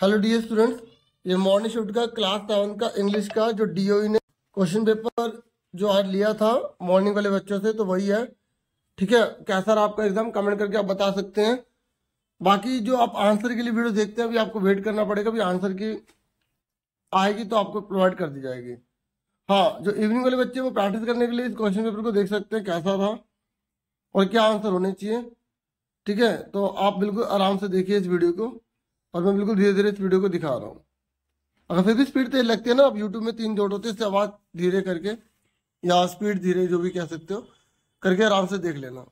hello dear students ये morning shift का class seven का इंग्लिश का जो डीओई e ने क्वेश्चन पेपर जो आज लिया था मॉर्निंग वाले बच्चों से तो वही है ठीक है कैसा रहा आपका एग्जाम कमेंट करके आप बता सकते हैं बाकी जो आप आंसर के लिए वीडियो देखते हैं अभी आपको वेट करना पड़ेगा अभी आंसर की आएगी तो आपको प्रोवाइड कर दी जाएगी हाँ जो इवनिंग वाले बच्चे वो प्रैक्टिस करने के लिए इस क्वेश्चन पेपर को देख सकते हैं कैसा था और क्या आंसर होने चाहिए ठीक है तो आप बिल्कुल आराम से देखिए इस वीडियो को और मैं बिल्कुल धीरे धीरे इस वीडियो को दिखा रहा हूँ अगर फिर भी स्पीड तेज लगती है ना आप यूट्यूब में तीन जोड़ होते हैं इससे आवाज़ धीरे करके या स्पीड धीरे जो भी कह सकते हो करके आराम से देख लेना